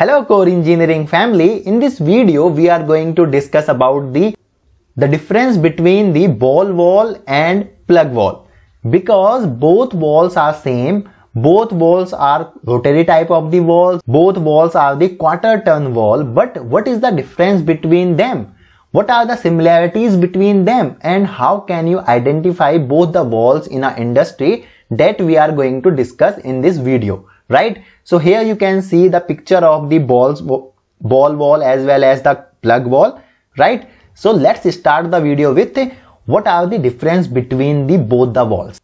Hello core engineering family. In this video we are going to discuss about the the difference between the ball wall and plug wall because both walls are same both walls are rotary type of the walls both walls are the quarter turn wall but what is the difference between them what are the similarities between them and how can you identify both the walls in our industry that we are going to discuss in this video right so here you can see the picture of the balls ball wall as well as the plug wall right so let's start the video with what are the difference between the both the walls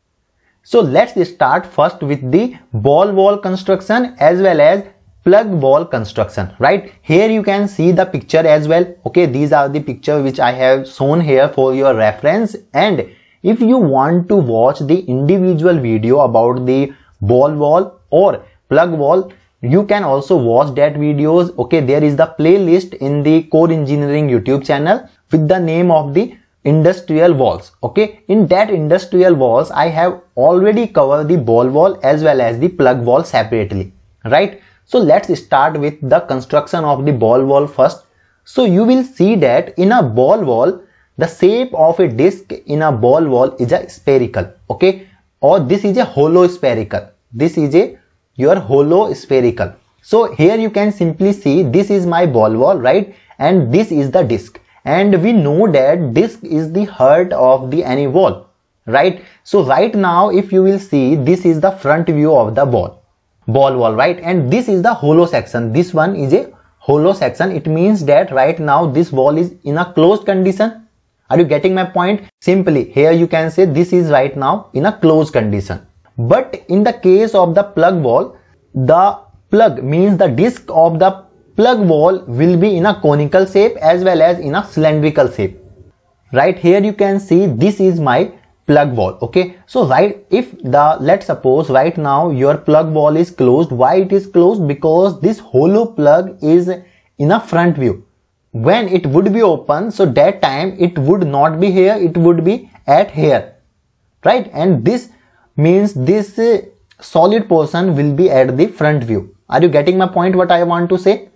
so let's start first with the ball wall construction as well as plug wall construction right here you can see the picture as well okay these are the picture which i have shown here for your reference and if you want to watch the individual video about the ball wall or plug wall you can also watch that videos okay there is the playlist in the core engineering youtube channel with the name of the industrial walls okay in that industrial walls i have already covered the ball wall as well as the plug wall separately right so let's start with the construction of the ball wall first so you will see that in a ball wall the shape of a disc in a ball wall is a spherical okay or this is a hollow spherical this is a your hollow spherical. So here you can simply see this is my ball wall, right? And this is the disc. And we know that disc is the heart of the any wall, right? So right now, if you will see, this is the front view of the ball, ball wall, right? And this is the hollow section. This one is a hollow section. It means that right now this wall is in a closed condition. Are you getting my point? Simply here you can say this is right now in a closed condition. But in the case of the plug wall, the plug means the disc of the plug wall will be in a conical shape as well as in a cylindrical shape. Right here you can see this is my plug wall okay so right if the let's suppose right now your plug wall is closed why it is closed because this hollow plug is in a front view when it would be open so that time it would not be here it would be at here right and this means this uh, solid portion will be at the front view are you getting my point what i want to say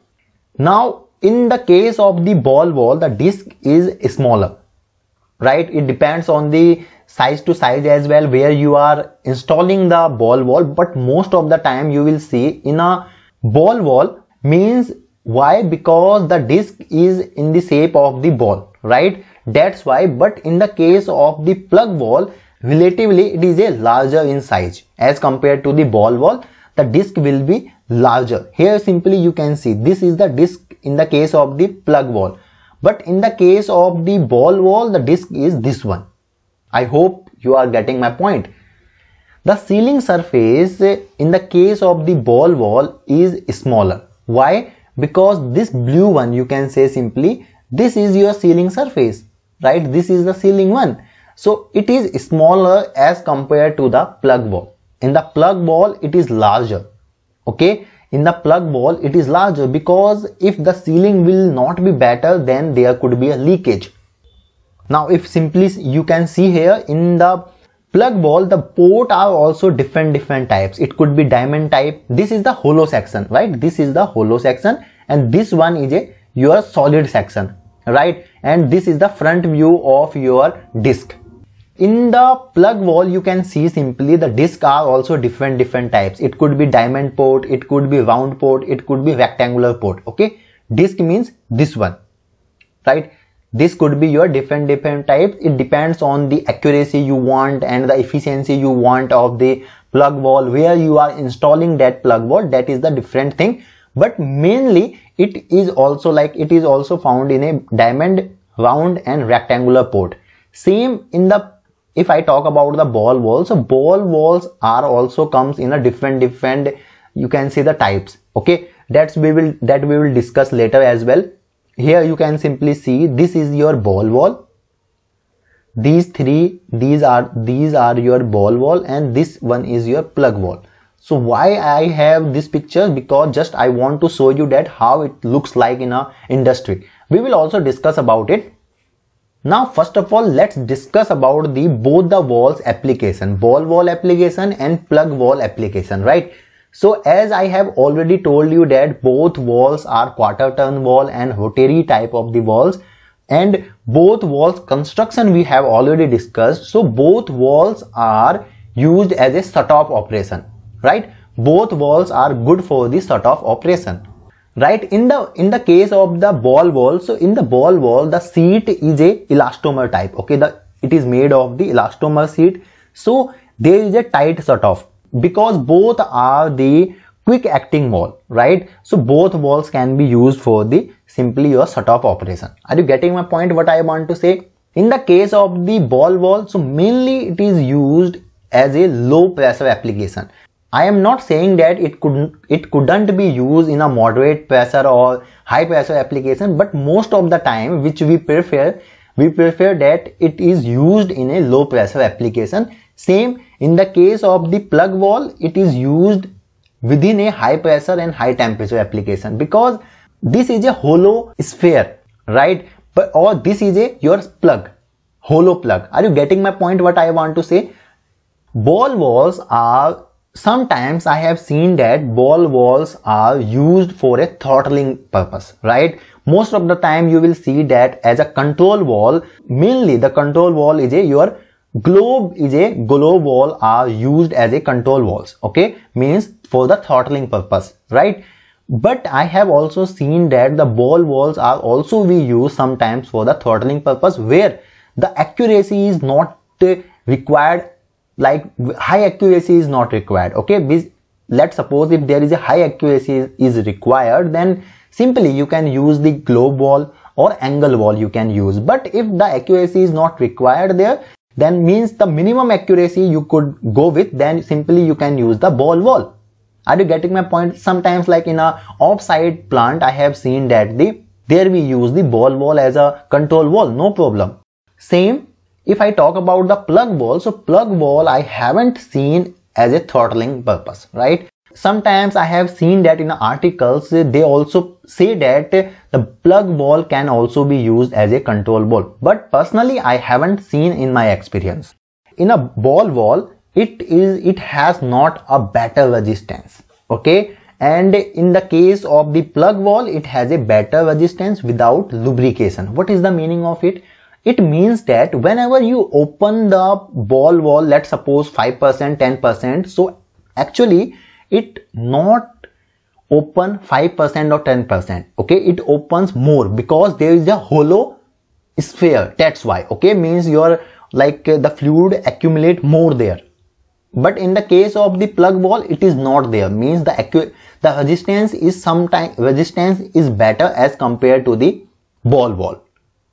now in the case of the ball wall the disc is smaller right it depends on the size to size as well where you are installing the ball wall but most of the time you will see in a ball wall means why because the disc is in the shape of the ball right that's why but in the case of the plug wall Relatively, it is a larger in size as compared to the ball wall. The disc will be larger. Here simply you can see this is the disc in the case of the plug wall, But in the case of the ball wall, the disc is this one. I hope you are getting my point. The ceiling surface in the case of the ball wall is smaller. Why? Because this blue one you can say simply this is your ceiling surface right this is the ceiling one so it is smaller as compared to the plug ball. In the plug ball, it is larger. Okay. In the plug ball, it is larger because if the sealing will not be better, then there could be a leakage. Now, if simply you can see here in the plug ball the port are also different different types it could be diamond type this is the hollow section right this is the hollow section and this one is a your solid section right and this is the front view of your disc in the plug wall you can see simply the disc are also different different types it could be diamond port it could be round port it could be rectangular port okay disc means this one right this could be your different different types it depends on the accuracy you want and the efficiency you want of the plug wall where you are installing that plug wall that is the different thing but mainly it is also like it is also found in a diamond round and rectangular port same in the if I talk about the ball walls, so ball walls are also comes in a different different you can see the types okay that's we will that we will discuss later as well here you can simply see this is your ball wall these three these are these are your ball wall and this one is your plug wall so why i have this picture because just i want to show you that how it looks like in a industry we will also discuss about it now first of all let's discuss about the both the walls application ball wall application and plug wall application right. So as I have already told you that both walls are quarter turn wall and rotary type of the walls and both walls construction we have already discussed. So both walls are used as a shut off operation right. Both walls are good for the shut off operation right in the in the case of the ball wall so in the ball wall the seat is a elastomer type okay the it is made of the elastomer seat so there is a tight sort of because both are the quick acting wall right so both walls can be used for the simply your sort of operation are you getting my point what i want to say in the case of the ball wall so mainly it is used as a low pressure application I am not saying that it could it couldn't be used in a moderate pressure or high pressure application, but most of the time, which we prefer, we prefer that it is used in a low pressure application. Same in the case of the plug wall, it is used within a high pressure and high temperature application because this is a hollow sphere, right? But or this is a your plug, hollow plug. Are you getting my point? What I want to say? Ball walls are sometimes I have seen that ball walls are used for a throttling purpose, right? Most of the time you will see that as a control wall, mainly the control wall is a your globe is a globe wall are used as a control walls, okay? Means for the throttling purpose, right? But I have also seen that the ball walls are also we use sometimes for the throttling purpose where the accuracy is not required like high accuracy is not required okay let's suppose if there is a high accuracy is required then simply you can use the globe wall or angle wall you can use but if the accuracy is not required there then means the minimum accuracy you could go with then simply you can use the ball wall are you getting my point sometimes like in a offside plant i have seen that the there we use the ball wall as a control wall no problem same if I talk about the plug wall, so plug wall I haven't seen as a throttling purpose, right? Sometimes I have seen that in articles, they also say that the plug wall can also be used as a control wall. But personally, I haven't seen in my experience. In a ball wall, it is, it has not a better resistance. Okay. And in the case of the plug wall, it has a better resistance without lubrication. What is the meaning of it? it means that whenever you open the ball wall let's suppose 5% 10% so actually it not open 5% or 10% okay it opens more because there is a hollow sphere that's why okay means your like uh, the fluid accumulate more there but in the case of the plug wall it is not there means the the resistance is sometimes resistance is better as compared to the ball wall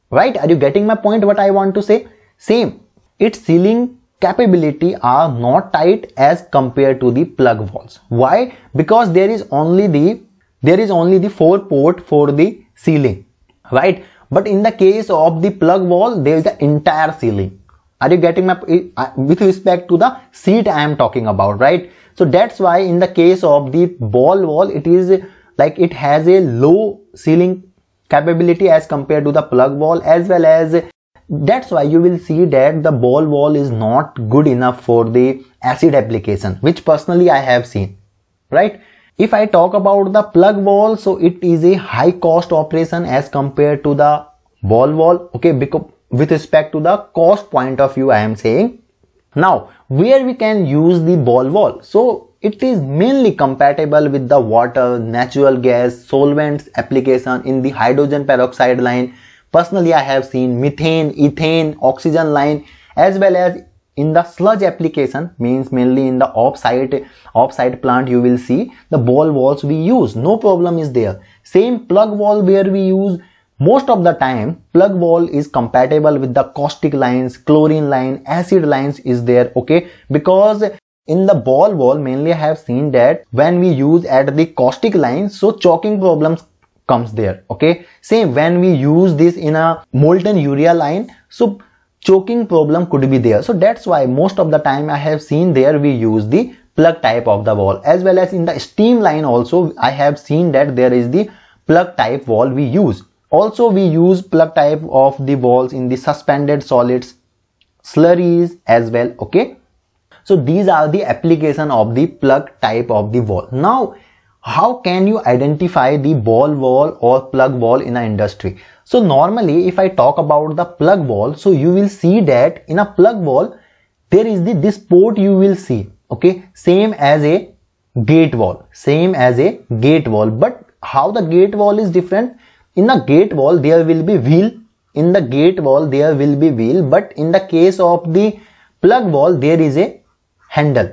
right are you getting my point what i want to say same its sealing capability are not tight as compared to the plug walls why because there is only the there is only the four port for the ceiling right but in the case of the plug wall there is the entire ceiling are you getting my with respect to the seat i am talking about right so that's why in the case of the ball wall it is like it has a low ceiling capability as compared to the plug wall as well as that's why you will see that the ball wall is not good enough for the acid application which personally i have seen right if i talk about the plug wall so it is a high cost operation as compared to the ball wall okay because with respect to the cost point of view i am saying now where we can use the ball wall so it is mainly compatible with the water, natural gas, solvents application in the hydrogen peroxide line. Personally, I have seen methane, ethane, oxygen line as well as in the sludge application means mainly in the offsite offsite plant you will see the ball walls we use no problem is there same plug wall where we use most of the time plug wall is compatible with the caustic lines chlorine line acid lines is there okay because in the ball wall mainly I have seen that when we use at the caustic line so choking problems comes there okay same when we use this in a molten urea line so choking problem could be there so that's why most of the time i have seen there we use the plug type of the wall as well as in the steam line also i have seen that there is the plug type wall we use also we use plug type of the walls in the suspended solids slurries as well okay so these are the application of the plug type of the wall. Now, how can you identify the ball wall or plug wall in an industry? So normally if I talk about the plug wall, so you will see that in a plug wall, there is the, this port you will see, okay, same as a gate wall, same as a gate wall, but how the gate wall is different? In the gate wall, there will be wheel in the gate wall there will be wheel but in the case of the plug wall there is a handle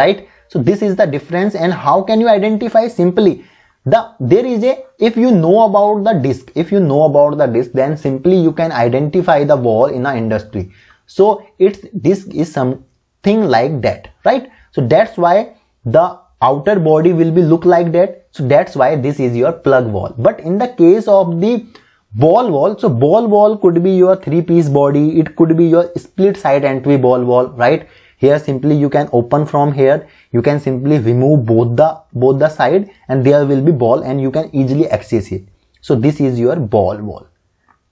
right so this is the difference and how can you identify simply the there is a if you know about the disk if you know about the disk then simply you can identify the wall in the industry so it's this is something like that right so that's why the outer body will be look like that so that's why this is your plug wall but in the case of the ball wall so ball wall could be your three piece body it could be your split side entry ball wall right here simply you can open from here you can simply remove both the both the side and there will be ball and you can easily access it so this is your ball wall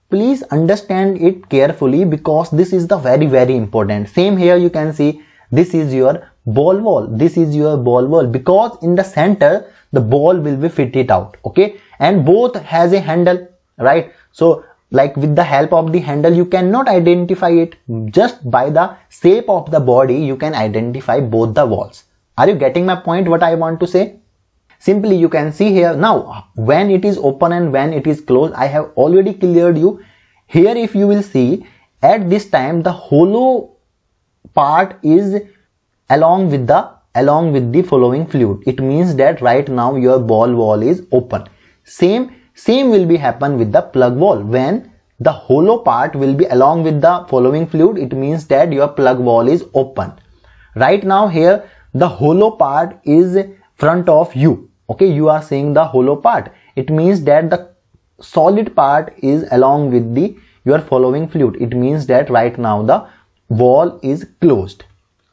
please understand it carefully because this is the very very important same here you can see this is your ball wall this is your ball wall because in the center the ball will be fitted out okay and both has a handle right so like with the help of the handle you cannot identify it just by the shape of the body you can identify both the walls are you getting my point what i want to say simply you can see here now when it is open and when it is closed i have already cleared you here if you will see at this time the hollow part is along with the along with the following fluid it means that right now your ball wall is open same same will be happen with the plug wall when the hollow part will be along with the following fluid. It means that your plug wall is open. Right now here the hollow part is front of you. Okay, you are seeing the hollow part. It means that the solid part is along with the your following fluid. It means that right now the wall is closed.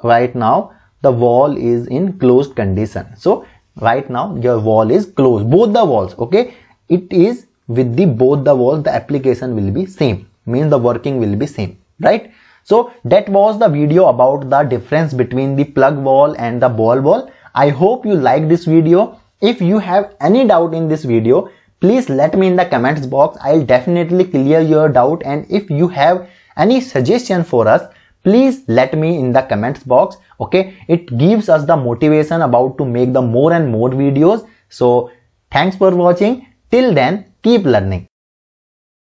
Right now the wall is in closed condition. So right now your wall is closed both the walls okay it is with the both the walls the application will be same means the working will be same right so that was the video about the difference between the plug wall and the ball wall i hope you like this video if you have any doubt in this video please let me in the comments box i'll definitely clear your doubt and if you have any suggestion for us please let me in the comments box okay it gives us the motivation about to make the more and more videos so thanks for watching Till then, keep learning.